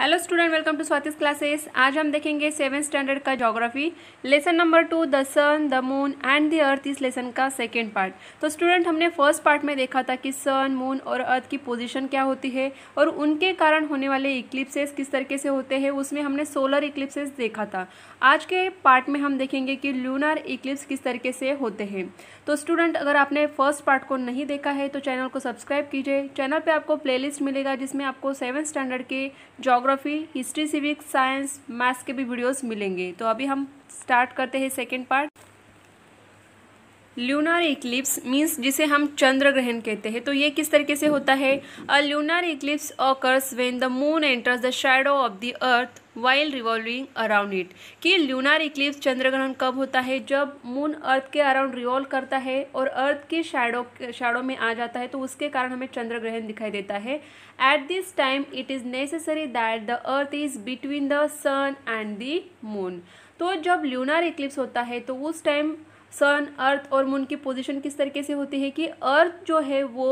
Hello student welcome to Swati's classes आज हम देखेंगे सेवन स्टैंडर्ड का geography lesson number two the sun the moon and the earth इस lesson का second part तो स्टूडेंट हमने फर्स्ट पार्ट में देखा था कि सन मून और अर्थ की पोजीशन क्या होती है और उनके कारण होने वाले इक्लिप्सेस किस तरीके से होते हैं उसमें हमने सोलर इक्लिप्सेस देखा था आज के पार्ट में हम देखेंगे कि लूनर इक्लिप्स किस तरीके से होते हैं तो स्टूडेंट अगर आपने फर्स्ट पार्ट को नहीं देखा है तो चैनल को सब्सक्राइब कीजिए चैनल पर आपको प्लेलिस्ट मिलेगा जिसमें आपको सेवन स्टैंडर्ड के geography geography history civics science maths के भी वीडियोस मिलेंगे तो अभी हम स्टार्ट करते हैं second part lunar eclipse means जिसे हम चंद्र ग्रहण कहते हैं तो ये किस तरीके से होता है a lunar eclipse occurs when the moon enters the shadow of the earth while revolving around it कि ल्यूनार इक्लिप्स चंद्रग्रहण कब होता है जब मून अर्थ के अराउंड रिवॉल्व करता है और अर्थ के शैडो शैडो में आ जाता है तो उसके कारण हमें चंद्रग्रहण दिखाई देता है at this time it is necessary that the earth is between the sun and the moon तो जब ल्यूनार इक्लिप्स होता है तो उस टाइम सन अर्थ और मून की पोजिशन किस तरीके से होती है कि अर्थ जो है वो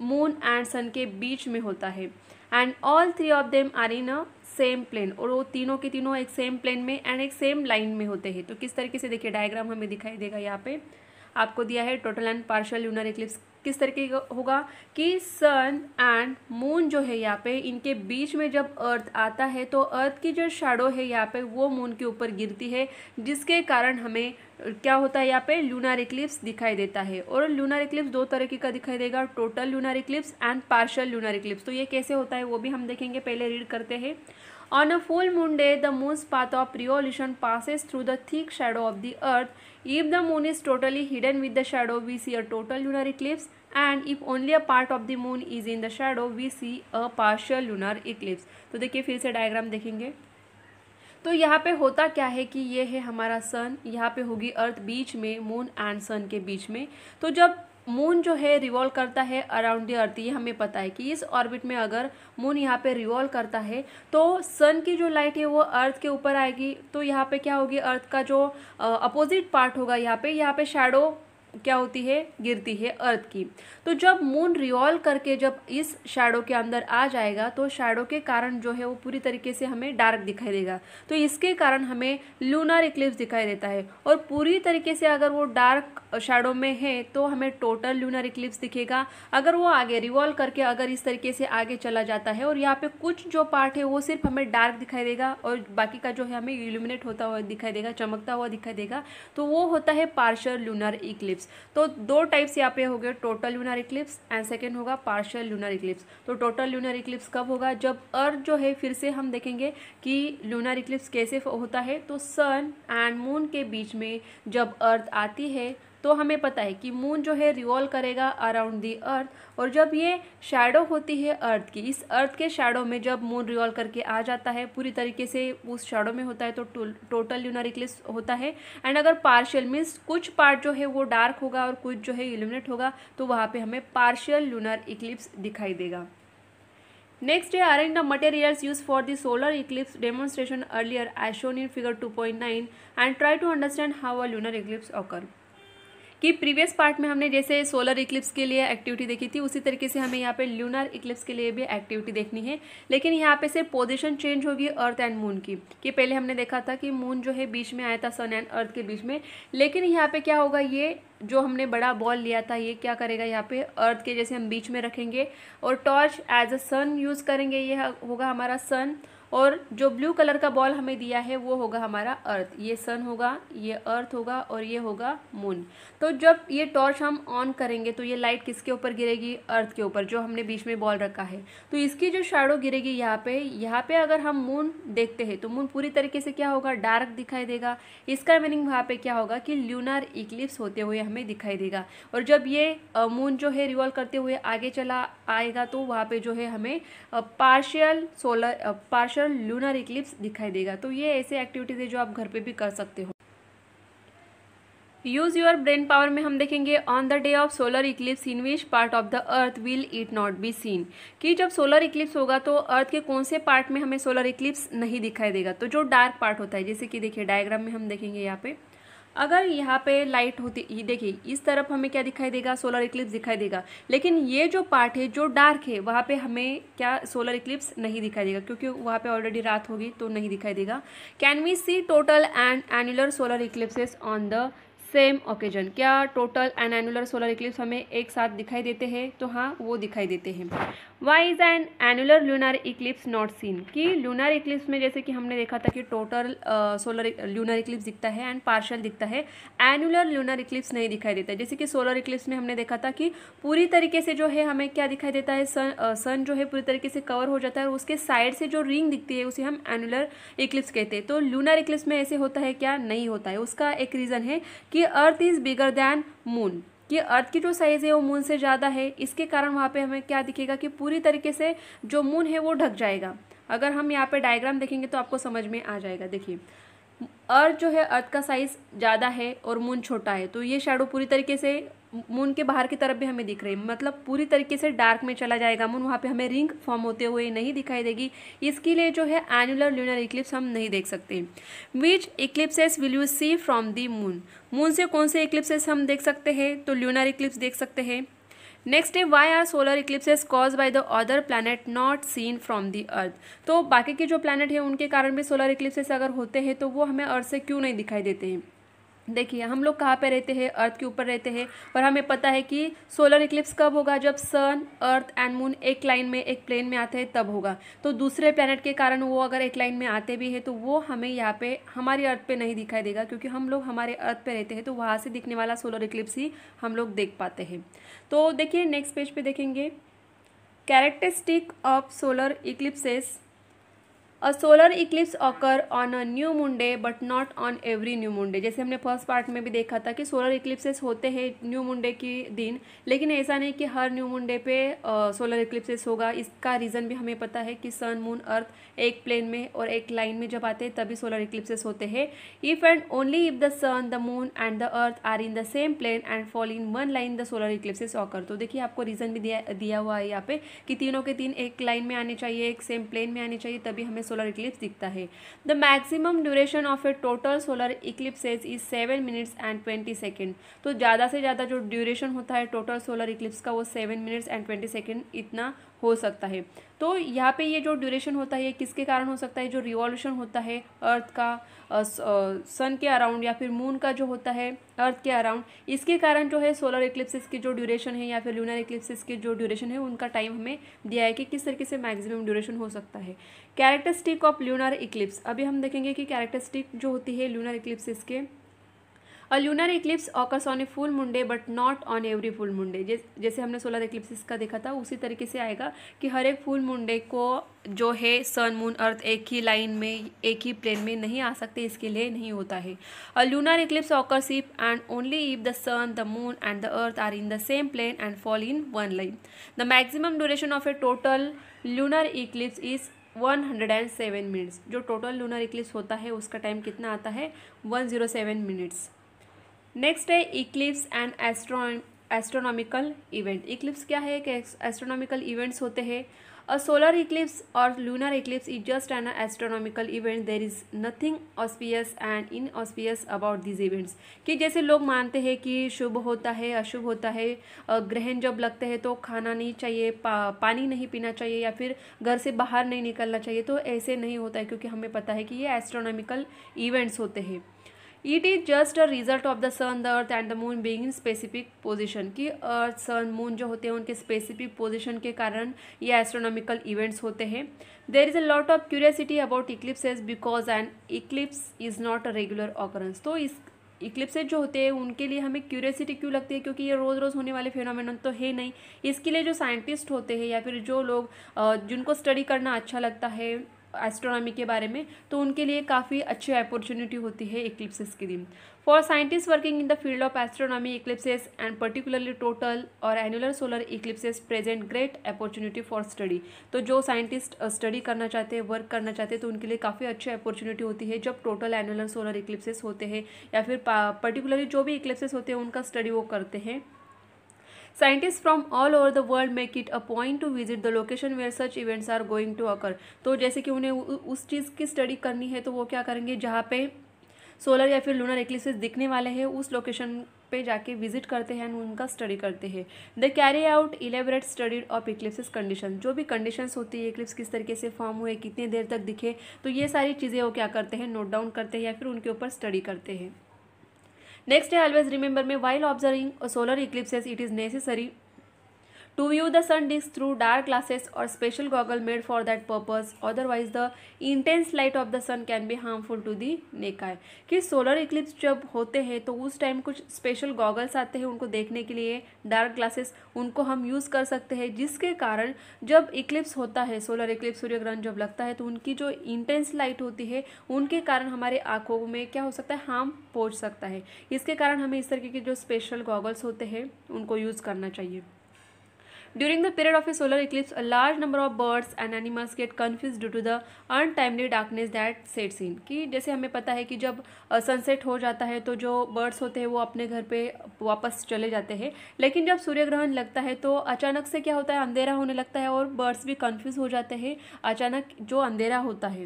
मून एंड सन के बीच में होता है and all three of them are in a same plane और वो तीनों के तीनों एक सेम प्लेन में एंड एक सेम लाइन में होते हैं तो किस तरीके से देखिए डायग्राम हमें दिखाई देगा यहाँ पे आपको दिया है total and partial lunar eclipse किस तरीके का होगा कि सन एंड मून जो है यहाँ पे इनके बीच में जब अर्थ आता है तो अर्थ की जो शेडो है यहाँ पे वो मून के ऊपर गिरती है जिसके कारण हमें क्या होता है यहाँ पे लूनार इक्लिप्स दिखाई देता है और लूनार इक्लिप्स दो तरीके का दिखाई देगा total lunar eclipse and partial lunar eclipse तो ये कैसे होता है वो भी हम देखेंगे पहले रीड करते हैं on a full moon day, the moon's of of revolution passes the the thick shadow of the earth. If the moon is totally hidden with the shadow, we see a total lunar and if only a part of the moon is in the shadow we see a partial lunar eclipse तो देखिए फिर से diagram देखेंगे तो यहाँ पे होता क्या है कि ये है हमारा सन यहाँ पे होगी अर्थ बीच में मून एंड सन के बीच में तो जब मून जो है रिवॉल्व करता है अराउंड द अर्थ ये हमें पता है कि इस ऑर्बिट में अगर मून यहाँ पे रिवॉल्व करता है तो सन की जो लाइट है वो अर्थ के ऊपर आएगी तो यहाँ पे क्या होगी अर्थ का जो अपोजिट पार्ट होगा यहाँ पे यहाँ पे शेडो क्या होती है गिरती है अर्थ की तो जब मून रिवॉल्व करके जब इस शेडो के अंदर आ जाएगा तो शेडो के कारण जो है वो पूरी तरीके से हमें डार्क दिखाई देगा तो इसके कारण हमें लूनर इक्लिप्स दिखाई देता है और पूरी तरीके से अगर वो डार्क शेडो में है तो हमें टोटल लूनर इक्लिप्स दिखेगा अगर वो आगे रिवॉल्व करके अगर इस तरीके से आगे चला जाता है और यहाँ पे कुछ जो पार्ट है वो सिर्फ हमें डार्क दिखाई देगा और बाकी का जो है हमें इल्यूमिनेट होता हुआ दिखाई देगा चमकता हुआ दिखाई देगा तो वो होता है पार्शल लूनर इक्लिप्स इक्लिप्स तो दो टाइप्स यहाँ पे हो गए total lunar eclipse and second होगा पार्शियल लूनर इक्लिप्स तो टोटल लूनर इक्लिप्स कब होगा जब अर्थ जो है फिर से हम देखेंगे कि लूनर इक्लिप्स कैसे होता है तो सन एंड मून के बीच में जब अर्थ आती है तो हमें पता है कि मून जो है रिवॉल्व करेगा अराउंड दी अर्थ और जब ये शैडो होती है अर्थ की इस अर्थ के शैडो में जब मून रिवॉल्व करके आ जाता है पूरी तरीके से उस शैडो में होता है तो टोटल ल्यूनर इक्लिप्स होता है एंड अगर पार्शियल मीन्स कुछ पार्ट जो है वो डार्क होगा और कुछ जो है इल्यूमिनेट होगा तो वहाँ पर हमें पार्शियल ल्यूनर इक्लिप्स दिखाई देगा next Next, arrange the materials used for the solar eclipse demonstration earlier as figure two point 2.9 and try to understand how a lunar eclipse occur कि प्रीवियस पार्ट में हमने जैसे सोलर इक्लिप्स के लिए activity देखी थी उसी तरीके से हमें यहाँ पे ल्यूनर इक्लिप्स के लिए भी एक्टिविटी देखनी है लेकिन यहाँ पे सिर्फ पोजिशन चेंज होगी अर्थ एंड मून की कि पहले हमने देखा था कि मून जो है बीच में आया था सन एंड अर्थ के बीच में लेकिन यहाँ पे क्या होगा ये जो हमने बड़ा बॉल लिया था ये क्या करेगा यहाँ पे अर्थ के जैसे हम बीच में रखेंगे और torch as a sun use करेंगे ये होगा हमारा सन और जो ब्लू कलर का बॉल हमें दिया है वो होगा हमारा अर्थ ये सन होगा ये अर्थ होगा और ये होगा मून तो जब ये टॉर्च हम ऑन करेंगे तो ये लाइट किसके ऊपर गिरेगी अर्थ के ऊपर जो हमने बीच में बॉल रखा है तो इसकी जो शेडो गिरेगी यहाँ पे यहाँ पे अगर हम मून देखते हैं तो मून पूरी तरीके से क्या होगा डार्क दिखाई देगा इसका मीनिंग वहाँ पे क्या होगा कि ल्यूनर इक्लिप्स होते हुए हमें दिखाई देगा और जब ये मून जो है रिवॉल्व करते हुए आगे चला आएगा तो वहाँ पर जो है हमें partial solar partial future lunar eclipse दिखाई देगा तो ये ऐसे एक्टिविटीज़ है जो आप घर पे भी कर सकते हो यूज़ योर ब्रेन पावर में हम देखेंगे on the day of solar eclipse in which part of the earth will it not be seen कि जब सोलर इक्लिप्स होगा तो अर्थ के कौन से पार्ट में हमें सोलर इक्लिप्स नहीं दिखाई देगा तो जो डार्क पार्ट होता है जैसे कि देखिए डायग्राम में हम देखेंगे यहाँ पे अगर यहाँ पे लाइट होती ये देखिए इस तरफ हमें क्या दिखाई देगा सोलर इक्लिप्स दिखाई देगा लेकिन ये जो पार्ट है जो डार्क है वहाँ पे हमें क्या सोलर इक्लिप्स नहीं दिखाई देगा क्योंकि वहाँ पे ऑलरेडी रात होगी तो नहीं दिखाई देगा can we see total and annular solar eclipses on the same occasion क्या total and annular solar eclipse हमें एक साथ दिखाई देते हैं तो हाँ वो दिखाई देते हैं why is an annular lunar eclipse not seen कि लूनर इक्लिप्स में जैसे कि हमने देखा था कि टोटल सोलर लूनर इक्लिप्स दिखता है एंड पार्शल दिखता है एनुलर लूनर इक्लिप्स नहीं दिखाई देता है जैसे कि सोलर इक्लिप्स में हमने देखा था कि पूरी तरीके से जो है हमें क्या दिखाई देता है सन सन uh, जो है पूरी तरीके से कवर हो जाता है और उसके साइड से जो रिंग दिखती है उसे हम एनुलर इक्लिप्स कहते हैं तो लूनर इक्लिप्स में ऐसे होता है क्या नहीं होता है उसका एक रीज़न है कि earth is bigger than moon कि अर्थ की जो साइज़ है वो मून से ज़्यादा है इसके कारण वहाँ पे हमें क्या दिखेगा कि पूरी तरीके से जो मून है वो ढक जाएगा अगर हम यहाँ पे डायग्राम देखेंगे तो आपको समझ में आ जाएगा देखिए अर्थ जो है अर्थ का साइज़ ज़्यादा है और मून छोटा है तो ये शेडो पूरी तरीके से मून के बाहर की तरफ भी हमें दिख रही है मतलब पूरी तरीके से डार्क में चला जाएगा मून वहाँ पे हमें रिंग फॉर्म होते हुए नहीं दिखाई देगी इसके लिए जो है एनुलर ल्यूनर इक्लिप्स हम नहीं देख सकते which eclipses will you see from the moon moon से कौन से इक्लिप्सेस हम देख सकते हैं तो ल्यूनर इक्लिप्स देख सकते हैं नेक्स्ट है why are solar eclipses caused by the other planet not seen from the earth तो बाकी के जो प्लानट है उनके कारण भी सोलर इक्लिप्सेस अगर होते हैं तो वो हमें अर्थ से क्यों नहीं दिखाई देते हैं देखिए हम लोग कहाँ पे रहते हैं अर्थ के ऊपर रहते हैं और हमें पता है कि सोलर इक्लिप्स कब होगा जब सन अर्थ एंड मून एक लाइन में एक प्लेन में आते हैं तब होगा तो दूसरे प्लैनेट के कारण वो अगर एक लाइन में आते भी हैं तो वो हमें यहाँ पे हमारी अर्थ पे नहीं दिखाई देगा क्योंकि हम लोग हमारे अर्थ पर रहते हैं तो वहाँ से दिखने वाला सोलर इक्लिप्स ही हम लोग देख पाते हैं तो देखिए नेक्स्ट पेज पर पे देखेंगे characteristic of solar eclipses a solar eclipse occur on a new moon day but not on every new moon day जैसे हमने फर्स्ट पार्ट में भी देखा था कि सोलर इक्लिप्सेस होते हैं न्यू मुंडे के दिन लेकिन ऐसा नहीं कि हर न्यू मुंडे पे सोलर इक्लिप्सेस होगा इसका रीज़न भी हमें पता है कि सन मून अर्थ एक प्लेन में और एक लाइन में जब आते हैं तभी सोलर इक्लिप्सेस होते हैं if and only if the sun the moon and the earth are in the same plane and fall in one line the solar eclipses occur तो देखिए आपको रीज़न भी दिया दिया हुआ है यहाँ पे कि तीनों के तीन एक लाइन में आने चाहिए एक सेम प्लेन में आने चाहिए तभी हमें सोलर इक्लिप्स दिखता है the maximum duration of a total solar eclipses is seven minutes and twenty second तो ज़्यादा से ज़्यादा जो ड्यूरेशन होता है टोटल सोलर इक्लिप्स का वो seven minutes and twenty second इतना हो सकता है तो यहाँ पे ये जो ड्यूरेशन होता है किसके कारण हो सकता है जो रिवॉल्यूशन होता है अर्थ का सन के अराउंड या फिर मून का जो होता है अर्थ के अराउंड इसके कारण जो है सोलर इक्लिप्सिस की जो ड्यूरेशन है या फिर लूनर इक्लिप्सिस की जो ड्यूरेशन है उनका टाइम हमें दिया है कि किस तरीके से मैक्सिमम ड्यूरेशन हो सकता है कैरेक्टरिस्टिक ऑफ लूनर इक्लिप्स अभी हम देखेंगे कि कैरेक्टरिस्टिक जो होती है लूनर इक्लिप्सिस के a lunar eclipse occurs on a full moon day but not on every full moon day जैसे हमने सोलर इक्लिप्स का देखा था उसी तरीके से आएगा कि हर एक फुल मुंडे को जो है सन मून अर्थ एक ही लाइन में एक ही प्लेन में नहीं आ सकते इसके लिए नहीं होता है a lunar eclipse occurs if and only if the sun the moon and the earth are in the same plane and fall in one line the maximum duration of a total lunar eclipse is one hundred and seven minutes जो total lunar eclipse होता है उसका time कितना आता है one zero seven minutes next है eclipse and astro astronomical event eclipse क्या है कि एस्ट्रोनॉमिकल इवेंट्स होते हैं अ सोलर इक्लिप्स और lunar eclipse is just an astronomical event there is nothing auspicious and inauspicious about this events कि जैसे लोग मानते हैं कि शुभ होता है अशुभ होता है ग्रहण जब लगते हैं तो खाना नहीं चाहिए पा, पानी नहीं पीना चाहिए या फिर घर से बाहर नहीं निकलना चाहिए तो ऐसे नहीं होता है क्योंकि हमें पता है कि ये एस्ट्रोनॉमिकल इवेंट्स होते हैं it is just a result of the sun the earth and the moon being in specific position कि अर्थ सन मून जो होते हैं उनके स्पेसिफिक पोजीशन के कारण ये एस्ट्रोनॉमिकल इवेंट्स होते हैं there is a lot of curiosity about eclipses because an eclipse is not a regular occurrence तो इस इक्लिप्सेज जो होते हैं उनके लिए हमें क्यूरियसिटी क्यों लगती है क्योंकि ये रोज़ रोज़ होने वाले फिनोमिन तो है नहीं इसके लिए जो साइंटिस्ट होते हैं या फिर जो लोग जिनको स्टडी करना अच्छा लगता है एस्ट्रोनॉमी के बारे में तो उनके लिए काफ़ी अच्छी अपॉर्चुनिटी होती है इक्लिप्सिस के दिन for scientist working in the field of astronomy eclipses and particularly total और annular solar eclipses present great opportunity for study तो जो साइंटिस्ट स्टडी uh, करना चाहते हैं वर्क करना चाहते हैं तो उनके लिए काफ़ी अच्छी अपॉर्चुनिटी होती है जब टोटल एनुलर सोलर इक्लिप्सिस होते हैं या फिर पर्टिकुलरली जो भी इक्लिप्सिस होते हैं उनका स्टडी वो करते हैं scientist from all over the world make it a point to visit the location where such events are going to occur तो जैसे कि उन्हें उस चीज़ की स्टडी करनी है तो वो क्या करेंगे जहाँ पे सोलर या फिर लूनर एक्लिप्सेस दिखने वाले हैं उस लोकेशन पे जाके विजिट करते हैं उनका स्टडी करते हैं the carry out elaborate study of eclipses condition जो भी कंडीशंस होती है इक्लिप्स किस तरीके से फॉर्म हुए कितने देर तक दिखे तो ये सारी चीज़ें वो क्या करते हैं नोट डाउन करते हैं या फिर उनके ऊपर स्टडी करते हैं Next, I always remember me while observing a solar eclipses, it is necessary to view the sun disk through dark glasses और special goggle made for that purpose otherwise the intense light of the sun can be harmful to the naked eye कि solar Eclipse जब होते हैं तो उस time कुछ special goggles आते हैं उनको देखने के लिए डार्क ग्लासेस उनको हम यूज़ कर सकते हैं जिसके कारण जब इक्लिप्स होता है सोलर इक्लिप्स सूर्य ग्रहण जब लगता है तो उनकी जो इंटेंस लाइट होती है उनके कारण हमारे आँखों में क्या हो सकता है हार्म पहुँच सकता है इसके कारण हमें इस तरीके के जो स्पेशल गॉगल्स होते हैं उनको यूज़ करना चाहिए During the period of a solar eclipse, a large number of birds and animals get confused due to the untimely darkness that sets in. कि जैसे हमें पता है कि जब सनसेट हो जाता है तो जो बर्ड्स होते हैं वो अपने घर पे वापस चले जाते हैं लेकिन जब सूर्य ग्रहण लगता है तो अचानक से क्या होता है अंधेरा होने लगता है और बर्ड्स भी कन्फ्यूज़ हो जाते हैं अचानक जो अंधेरा होता है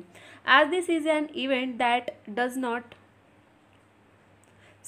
as this is an event that does not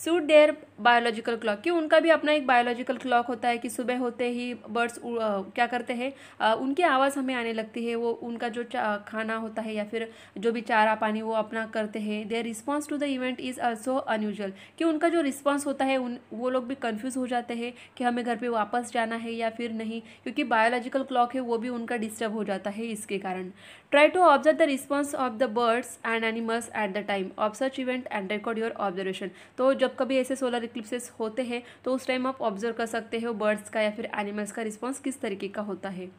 suit their biological clock क्यों उनका भी अपना एक बायोलॉजिकल क्लॉक होता है कि सुबह होते ही बर्ड्स क्या करते हैं उनकी आवाज़ हमें आने लगती है वो उनका जो खाना होता है या फिर जो भी चारा पानी वो अपना करते हैं their response to the event is also unusual कि उनका जो रिस्पॉन्स होता है उन वो लोग भी कन्फ्यूज़ हो जाते हैं कि हमें घर पर वापस जाना है या फिर नहीं क्योंकि बायोलॉजिकल क्लॉक है वो भी उनका डिस्टर्ब हो जाता है इसके कारण try to observe the response of the birds and animals at the time of such event and record your observation तो जब जब कभी ऐसे सोलर इक्लिप्सेस होते हैं तो उस टाइम आप ऑब्जर्व कर सकते हो बर्ड्स का या फिर एनिमल्स का रिस्पॉन्स किस तरीके का होता है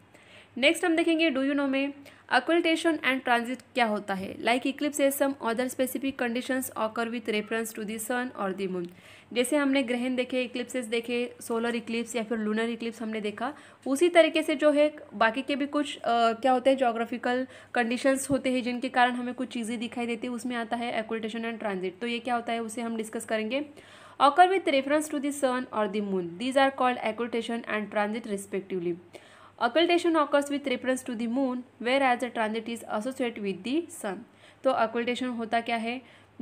नेक्स्ट हम देखेंगे डू यू नो में अक्वल्टेशन एंड ट्रांजिट क्या होता है like eclipse as some other specific conditions occur with reference to the sun और दी मून जैसे हमने ग्रहण देखे इक्लिप्सेस देखे सोलर इक्लिप्स या फिर लूनर इक्लिप्स हमने देखा उसी तरीके से जो है बाकी के भी कुछ आ, क्या होते हैं जोग्राफिकल कंडीशंस होते हैं जिनके कारण हमें कुछ चीज़ें दिखाई देती है उसमें आता है एक्वल्टेशन एंड ट्रांजिट तो ये क्या होता है उसे हम डिस्कस करेंगे occur with reference to the sun और the moon these are called occultation and transit respectively Occultation occurs with reference to the moon, whereas a transit is associated with the sun. तो occultation होता क्या है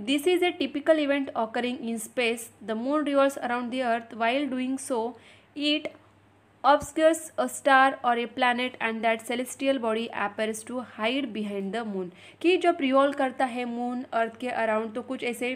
This is a typical event occurring in space. The moon revolves around the earth. While doing so, it obscures a star or a planet and that celestial body appears to hide behind the moon. कि जब revolve करता है moon earth के around तो कुछ ऐसे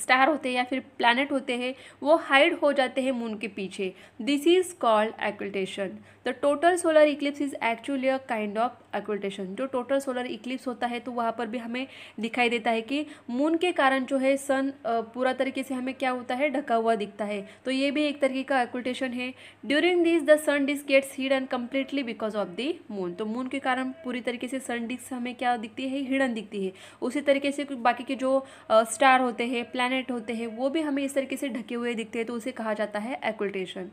star होते हैं या फिर प्लैनेट होते हैं वो हाइड हो जाते हैं मून के पीछे this is called occultation the total solar eclipse is actually a kind of occultation जो टोटल सोलर इक्लिप्स होता है तो वहाँ पर भी हमें दिखाई देता है कि मून के कारण जो है सन पूरा तरीके से हमें क्या होता है ढका हुआ दिखता है तो ये भी एक तरीके का एक्विटेशन है during this the sun disk gets hidden completely because of the moon तो मून के कारण पूरी तरीके से सन डिस्क हमें क्या दिखती है हिडन दिखती है उसी तरीके से बाकी के जो स्टार होते हैं प्लैनेट होते हैं वो भी हमें इस तरीके से ढके हुए दिखते हैं तो उसे कहा जाता है एक्विटेशन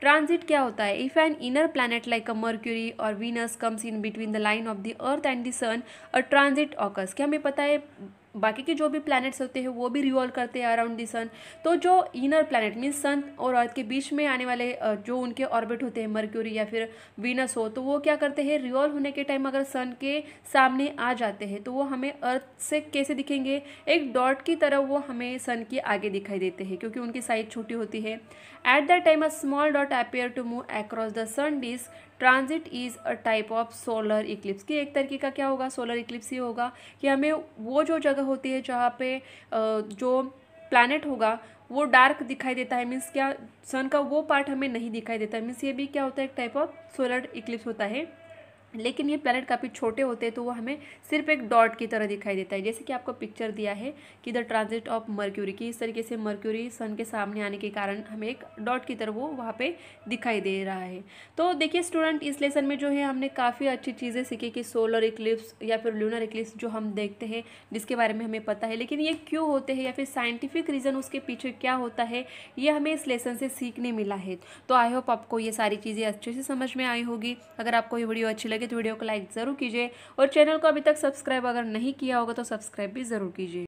ट्रांजिट क्या होता है if an inner planet like a Mercury और Venus comes in between the line of the earth and the sun a transit occurs क्या हमें पता है बाकी के जो भी प्लैनेट्स होते हैं वो भी रिवॉल्व करते हैं अराउंड दी सन तो जो इनर प्लैनेट मीन्स सन और अर्थ के बीच में आने वाले जो उनके ऑर्बिट होते हैं मर्क्यूरी या फिर वीनस हो तो वो क्या करते हैं रिवॉल्व होने के टाइम अगर सन के सामने आ जाते हैं तो वो हमें अर्थ से कैसे दिखेंगे एक डॉट की तरह वो हमें सन के आगे दिखाई देते हैं क्योंकि उनकी साइज छोटी होती है At that time, a small dot appeared to move across the sun disk. Transit is a type of solar eclipse कि एक तरीके का क्या होगा सोलर इक्लिप्स ही होगा कि हमें वो जो जगह होती है जहाँ पे जो प्लानट होगा वो डार्क दिखाई देता है मीन्स क्या सन का वो पार्ट हमें नहीं दिखाई देता है मीन्स ये भी क्या होता है एक टाइप ऑफ सोलर इक्लिप्स होता है लेकिन ये प्लैनेट काफ़ी छोटे होते हैं तो वो हमें सिर्फ एक डॉट की तरह दिखाई देता है जैसे कि आपको पिक्चर दिया है कि द ट्रांजिट ऑफ मर्क्यूरी की इस तरीके से मर्क्यूरी सन के सामने आने के कारण हमें एक डॉट की तरह वो वहाँ पे दिखाई दे रहा है तो देखिए स्टूडेंट इस लेसन में जो है हमने काफ़ी अच्छी चीज़ें सीखी कि सोलर इक्लिप्स या फिर लूनर इक्लिप्स जो हम देखते हैं जिसके बारे में हमें पता है लेकिन ये क्यों होते हैं या फिर साइंटिफिक रीज़न उसके पीछे क्या होता है ये हमें इस लेसन से सीखने मिला है तो आई होप आपको ये सारी चीज़ें अच्छे से समझ में आई होगी अगर आपको ये वीडियो अच्छी लगे लगे तो वीडियो को लाइक ज़रूर कीजिए और चैनल को अभी तक सब्सक्राइब अगर नहीं किया होगा तो सब्सक्राइब भी ज़रूर कीजिए